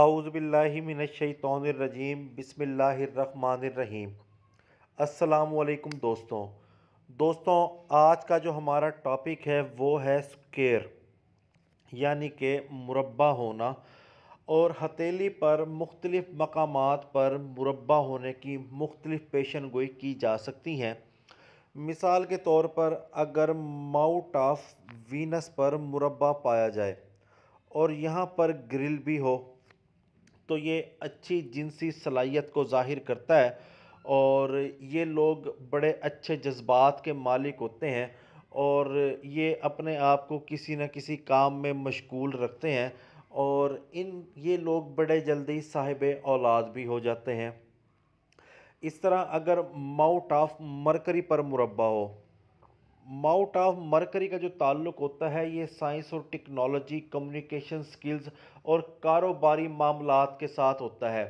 आउज़बिल्लिमिनशैतरजीम बसमीम असलकुम दोस्तों दोस्तों आज का जो हमारा टॉपिक है वो है स्केयर यानी कि मुरबा होना और हथेली पर मुख्तलिफ़ मकाम पर मुरबा होने की मुख्तलिफ़ पेशन गोई की जा सकती हैं मिसाल के तौर पर अगर माउट ऑफ वीनस पर मुरबा पाया जाए और यहाँ पर ग्रिल भी हो तो ये अच्छी जिनसी सलाहियत को ज़ाहिर करता है और ये लोग बड़े अच्छे जज्बात के मालिक होते हैं और ये अपने आप को किसी न किसी काम में मशगूल रखते हैं और इन ये लोग बड़े जल्दी साहिब औलाद भी हो जाते हैं इस तरह अगर माउट ऑफ मरकरी पर मुरबा हो माउट ऑफ मरकरी का जो ताल्लुक होता है ये साइंस और टेक्नोलॉजी कम्युनिकेशन स्किल्स और कारोबारी मामला के साथ होता है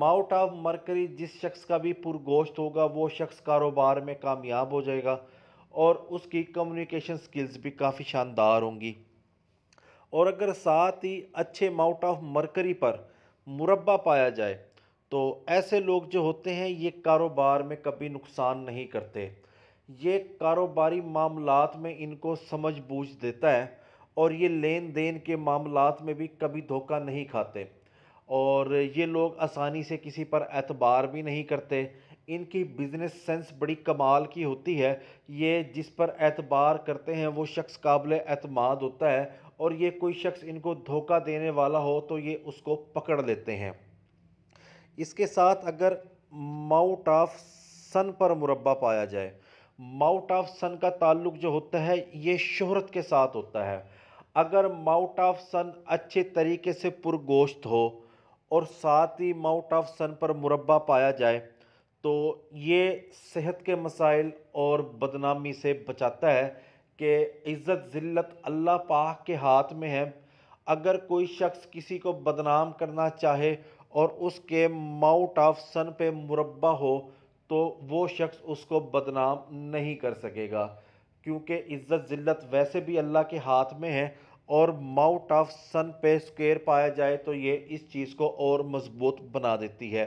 माउट ऑफ मरकरी जिस शख्स का भी पुरगोश्त होगा वो शख्स कारोबार में कामयाब हो जाएगा और उसकी कम्युनिकेशन स्किल्स भी काफ़ी शानदार होंगी और अगर साथ ही अच्छे माउट ऑफ मरकरी पर मुरबा पाया जाए तो ऐसे लोग जो होते हैं ये कारोबार में कभी नुकसान नहीं करते ये कारोबारी मामलात में इनको समझ बूझ देता है और ये लेन देन के मामलात में भी कभी धोखा नहीं खाते और ये लोग आसानी से किसी पर एतबार भी नहीं करते इनकी बिज़नेस सेंस बड़ी कमाल की होती है ये जिस पर एतबार करते हैं वो शख्स काबिल अतमाद होता है और ये कोई शख्स इनको धोखा देने वाला हो तो ये उसको पकड़ लेते हैं इसके साथ अगर माउट ऑफ सन पर मुरबा पाया जाए माउट ऑफ सन का ताल्लुक जो होता है ये शहरत के साथ होता है अगर माउट ऑफ सन अच्छे तरीके से पुरगोश्त हो और साथ ही माउट ऑफ सन पर मुरबा पाया जाए तो ये सेहत के मसाइल और बदनामी से बचाता है कि इज़्ज़त ज़िल्लत अल्लाह पाक के हाथ में है अगर कोई शख्स किसी को बदनाम करना चाहे और उसके माउट ऑफ सन पे मुरबा हो तो वो शख्स उसको बदनाम नहीं कर सकेगा क्योंकि इज़्ज़त ज़िल्लत वैसे भी अल्लाह के हाथ में है और माउट ऑफ सन पे स्क्वेयर पाया जाए तो ये इस चीज़ को और मजबूत बना देती है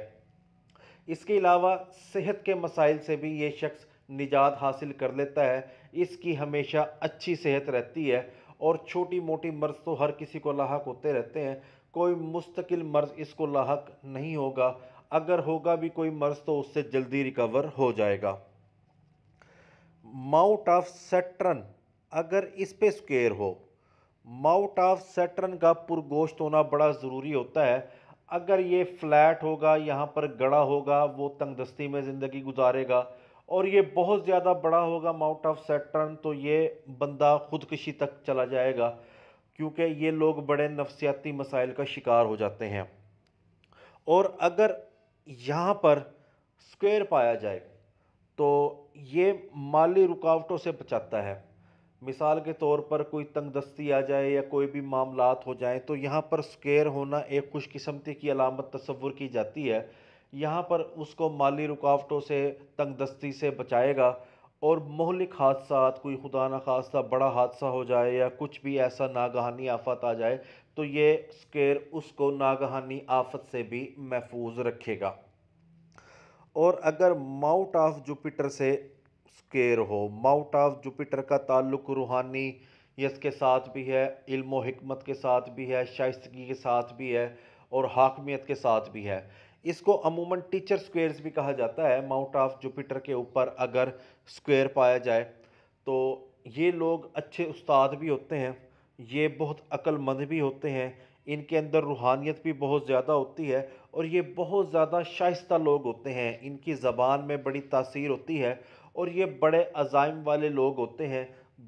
इसके अलावा सेहत के मसाइल से भी ये शख्स निजात हासिल कर लेता है इसकी हमेशा अच्छी सेहत रहती है और छोटी मोटी मर्ज़ तो हर किसी को लाक होते रहते हैं कोई मुस्तकिल मर्ज़ इसको लाक नहीं होगा अगर होगा भी कोई मर्ज़ तो उससे जल्दी रिकवर हो जाएगा माउट ऑफ सेट्रन अगर इस पे स्क्र हो माउट ऑफ सेट्रन का पुरगोश्त होना बड़ा ज़रूरी होता है अगर ये फ्लैट होगा यहाँ पर गड़ा होगा वो तंगदस्ती में ज़िंदगी गुजारेगा और ये बहुत ज़्यादा बड़ा होगा माउंट ऑफ सेटर्न तो ये बंदा ख़ुदकशी तक चला जाएगा क्योंकि ये लोग बड़े नफसियाती मसाइल का शिकार हो जाते हैं और अगर यहाँ पर स्क्वेयर पाया जाए तो ये माली रुकावटों से बचाता है मिसाल के तौर पर कोई तंग दस्ती आ जाए या कोई भी मामला हो जाए तो यहाँ पर स्क्वेयर होना एक खुशकस्मती की अलामत तस्वुर की जाती है यहाँ पर उसको माली रुकावटों से तंग दस्ती से बचाएगा और मोहलिक हादसा कोई खुदा न खासा बड़ा हादसा हो जाए या कुछ भी ऐसा नागहानी आफत आ जाए तो ये स्केर उसको नागहानी आफत से भी महफूज रखेगा और अगर माउट ऑफ जुपिटर से स्केर हो माउट ऑफ जुपिटर का ताल्लुक रूहानी यस के साथ भी है इल्म हमत के साथ भी है शाइस्तगी के साथ भी है और हाकमियत के साथ भी है इसको अमूमन टीचर स्क्वेयर्स भी कहा जाता है माउंट ऑफ जुपिटर के ऊपर अगर स्क्वेयर पाया जाए तो ये लोग अच्छे उस्ताद भी होते हैं ये बहुत अक्लमंद भी होते हैं इनके अंदर रूहानियत भी बहुत ज़्यादा होती है और ये बहुत ज़्यादा शाइस्ता लोग होते हैं इनकी ज़बान में बड़ी तासीर होती है और ये बड़े अजाइम वाले लोग होते हैं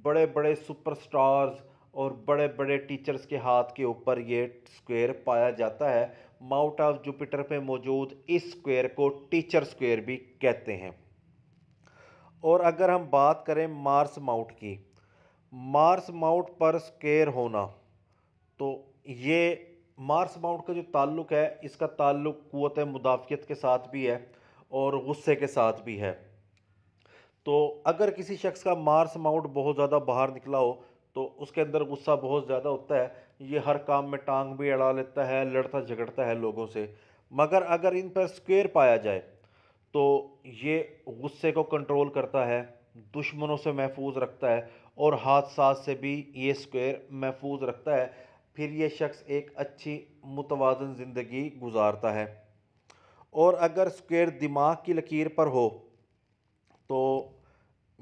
बड़े बड़े सुपर स्टार्स और बड़े बड़े टीचर्स के हाथ के ऊपर ये स्क्वेयर पाया जाता है माउंट ऑफ जुपिटर पे मौजूद इस स्क्वायर को टीचर स्क्वायर भी कहते हैं और अगर हम बात करें मार्स माउंट की मार्स माउंट पर स्क्वायर होना तो ये मार्स माउंट का जो ताल्लुक है इसका ताल्लुक क़वत मुदाफ़ियत के साथ भी है और गुस्से के साथ भी है तो अगर किसी शख्स का मार्स माउंट बहुत ज़्यादा बाहर निकला हो तो उसके अंदर गुस्सा बहुत ज़्यादा होता है ये हर काम में टांग भी अड़ा लेता है लड़ता झगड़ता है लोगों से मगर अगर इन पर स्क्वेयर पाया जाए तो ये गुस्से को कंट्रोल करता है दुश्मनों से महफूज रखता है और हादसा से भी ये स्क्वेयर महफूज रखता है फिर ये शख्स एक अच्छी मुतवाजन ज़िंदगी गुजारता है और अगर स्क्वेयर दिमाग की लकीर पर हो तो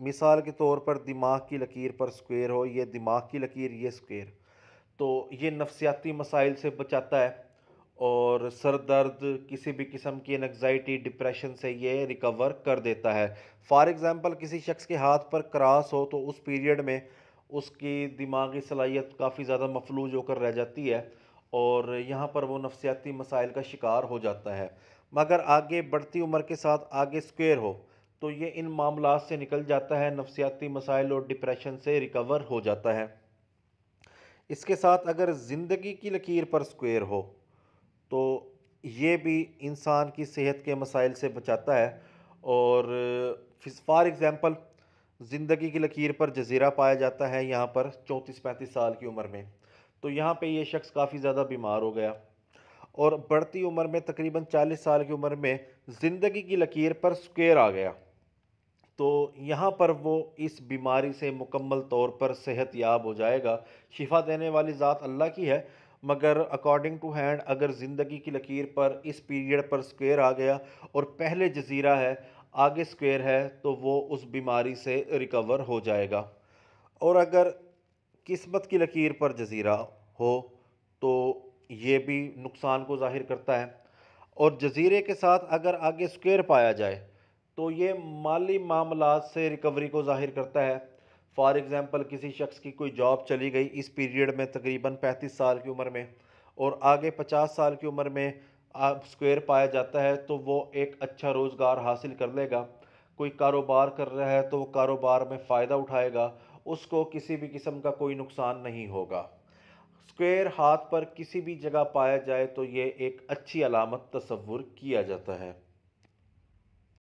मिसाल के तौर पर दिमाग की लकीर पर स्क्वेयर हो ये दिमाग की लकीर ये स्क्वेयर तो ये नफसियाती मसाइल से बचाता है और सर दर्द किसी भी किस्म की एनग्जाइटी डिप्रेशन से ये रिकवर कर देता है फ़ार एग्ज़ाम्पल किसी शख्स के हाथ पर क्रास हो तो उस पीरियड में उसकी दिमागी सलाहियत काफ़ी ज़्यादा मफलूज होकर रह जाती है और यहाँ पर वो नफसियाती मसाइल का शिकार हो जाता है मगर आगे बढ़ती उम्र के साथ आगे स्क्वेयर हो तो ये इन मामला से निकल जाता है नफसियाती मसाइल और डिप्रेशन से रिकवर हो जाता है इसके साथ अगर ज़िंदगी की लकीर पर स्क्वेयर हो तो ये भी इंसान की सेहत के मसाइल से बचाता है और फॉर एग्ज़ाम्पल ज़िंदगी की लकीर पर जजीरा पाया जाता है यहाँ पर चौंतीस पैंतीस साल की उम्र में तो यहाँ पे ये शख्स काफ़ी ज़्यादा बीमार हो गया और बढ़ती उम्र में तकरीबन चालीस साल की उम्र में ज़िंदगी की लकीर पर स्क्वेयर आ गया तो यहाँ पर वो इस बीमारी से मुकम्मल तौर पर सेहत याब हो जाएगा शिफा देने वाली ज़ात अल्लाह की है मगर अकॉर्डिंग टू हैंड अगर ज़िंदगी की लकीर पर इस पीरियड पर स्क्वेयर आ गया और पहले जजीरा है आगे स्क्वेयर है तो वो उस बीमारी से रिकवर हो जाएगा और अगर किस्मत की लकीर पर जजीरा हो तो ये भी नुकसान को जाहिर करता है और जजीरे के साथ अगर आगे स्क्वेयर पाया जाए तो ये माली मामला से रिकवरी को जाहिर करता है फॉर एग्ज़ाम्पल किसी शख्स की कोई जॉब चली गई इस पीरियड में तकरीबन पैंतीस साल की उम्र में और आगे पचास साल की उम्र में स्क्वायर पाया जाता है तो वो एक अच्छा रोज़गार हासिल कर लेगा कोई कारोबार कर रहा है तो वो कारोबार में फ़ायदा उठाएगा उसको किसी भी किस्म का कोई नुकसान नहीं होगा स्क्वायर हाथ पर किसी भी जगह पाया जाए तो ये एक अच्छी अलामत तस्वुर किया जाता है